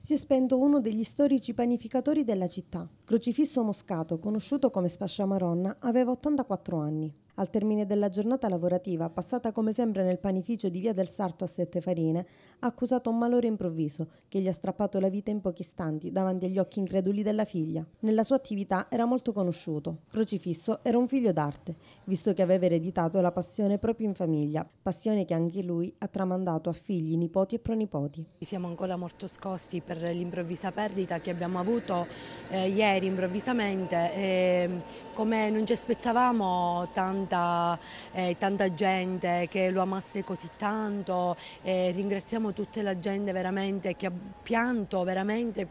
si è spento uno degli storici panificatori della città. Crocifisso Moscato, conosciuto come Spasciamaronna, aveva 84 anni. Al termine della giornata lavorativa, passata come sempre nel panificio di Via del Sarto a Sette Farine, ha accusato un malore improvviso che gli ha strappato la vita in pochi istanti davanti agli occhi increduli della figlia. Nella sua attività era molto conosciuto. Crocifisso era un figlio d'arte, visto che aveva ereditato la passione proprio in famiglia, passione che anche lui ha tramandato a figli, nipoti e pronipoti. Siamo ancora molto scossi per l'improvvisa perdita che abbiamo avuto eh, ieri improvvisamente. E, ehm, come non ci aspettavamo tanto tanta, eh, tanta gente che lo amasse così tanto, eh, ringraziamo tutta la gente veramente che ha pianto veramente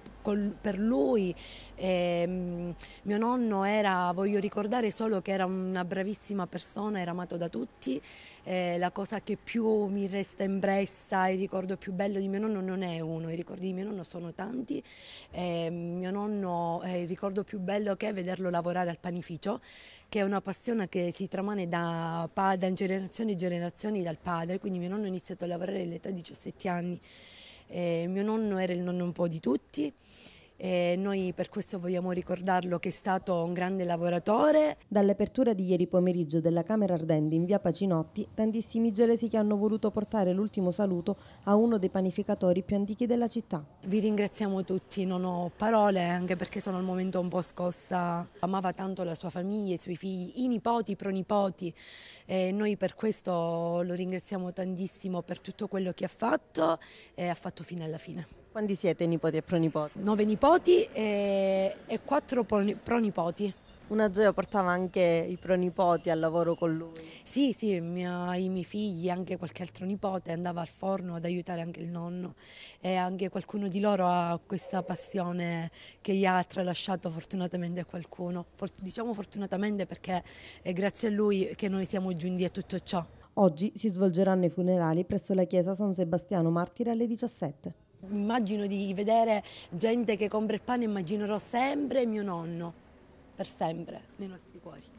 per lui. E, ehm, mio nonno era, voglio ricordare solo che era una bravissima persona, era amato da tutti. E eh, la cosa che più mi resta impressa, il ricordo più bello di mio nonno non è uno, i ricordi di mio nonno sono tanti. E, ehm, mio nonno, eh, il ricordo più bello che è vederlo lavorare al panificio, che è una passione che si tramane da, da generazioni e generazioni dal padre, quindi mio nonno ha iniziato a lavorare all'età di 17 anni. Eh, mio nonno era il nonno un po' di tutti e noi per questo vogliamo ricordarlo che è stato un grande lavoratore. Dall'apertura di ieri pomeriggio della Camera Ardente in via Pacinotti, tantissimi gelesi che hanno voluto portare l'ultimo saluto a uno dei panificatori più antichi della città. Vi ringraziamo tutti, non ho parole anche perché sono al momento un po' scossa. Amava tanto la sua famiglia, i suoi figli, i nipoti, i pronipoti e noi per questo lo ringraziamo tantissimo per tutto quello che ha fatto e ha fatto fino alla fine. Quanti siete nipoti e pronipoti? Nove nipoti e, e quattro pronipoti. Una gioia portava anche i pronipoti al lavoro con lui. Sì, sì, mia, i miei figli, anche qualche altro nipote, andava al forno ad aiutare anche il nonno e anche qualcuno di loro ha questa passione che gli ha tralasciato fortunatamente qualcuno. For, diciamo fortunatamente perché è grazie a lui che noi siamo giunti a tutto ciò. Oggi si svolgeranno i funerali presso la chiesa San Sebastiano Martire alle 17. Immagino di vedere gente che compra il pane, immaginerò sempre mio nonno, per sempre, nei nostri cuori.